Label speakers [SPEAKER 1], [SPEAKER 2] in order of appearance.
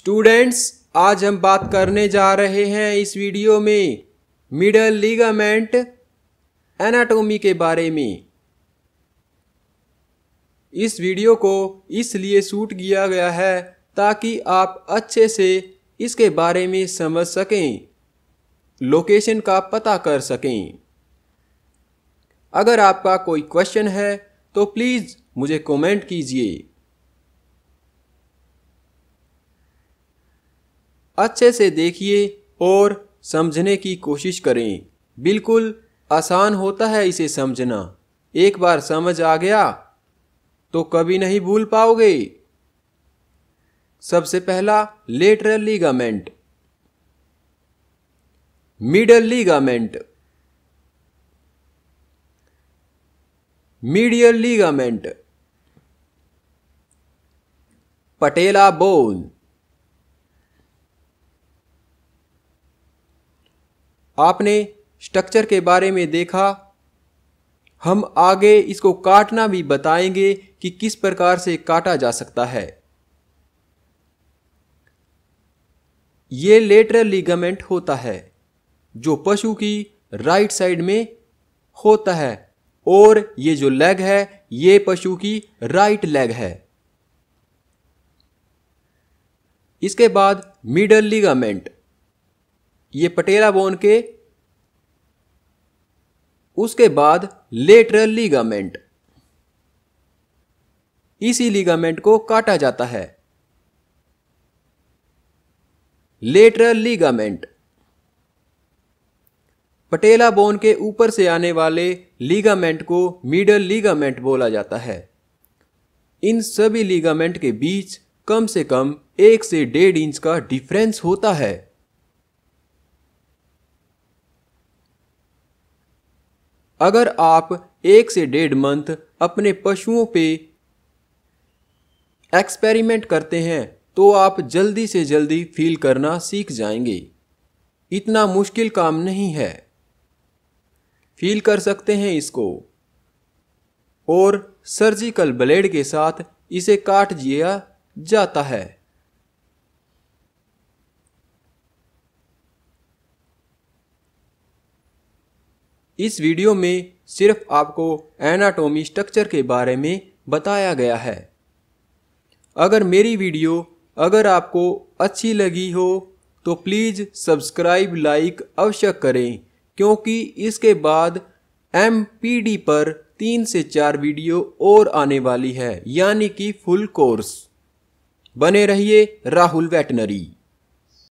[SPEAKER 1] students आज हम बात करने जा रहे हैं इस वीडियो में मिडल लिगामेंट एनाटोमी के बारे में इस वीडियो को इसलिए शूट किया गया है ताकि आप अच्छे से इसके बारे में समझ सकें लोकेशन का पता कर सकें अगर आपका कोई क्वेश्चन है तो प्लीज़ मुझे कमेंट कीजिए अच्छे से देखिए और समझने की कोशिश करें बिल्कुल आसान होता है इसे समझना एक बार समझ आ गया तो कभी नहीं भूल पाओगे सबसे पहला lateral ligament middle ligament medial ligament patella bone आपने स्ट्रक्चर के बारे में देखा हम आगे इसको काटना भी बताएंगे कि किस प्रकार से काटा जा सकता है ये लेटरल लिगामेंट होता है जो पशु की राइट साइड में होता है और ये जो लेग है ये पशु की राइट लेग है इसके बाद मिडल लिगामेंट ये पटेला बोन के उसके बाद लेटरल लीगामेंट इसी लीगामेंट को काटा जाता है लेटरल लीगामेंट पटेला बोन के ऊपर से आने वाले लीगामेंट को मिडल लीगामेंट बोला जाता है इन सभी लीगामेंट के बीच कम से कम एक से डेढ़ इंच का डिफरेंस होता है अगर आप एक से डेढ़ मंथ अपने पशुओं पे एक्सपेरिमेंट करते हैं तो आप जल्दी से जल्दी फील करना सीख जाएंगे इतना मुश्किल काम नहीं है फील कर सकते हैं इसको और सर्जिकल ब्लेड के साथ इसे काट दिया जाता है इस वीडियो में सिर्फ आपको एनाटोमी स्ट्रक्चर के बारे में बताया गया है अगर मेरी वीडियो अगर आपको अच्छी लगी हो तो प्लीज़ सब्सक्राइब लाइक अवश्य करें क्योंकि इसके बाद एम पर तीन से चार वीडियो और आने वाली है यानी कि फुल कोर्स बने रहिए राहुल वेटनरी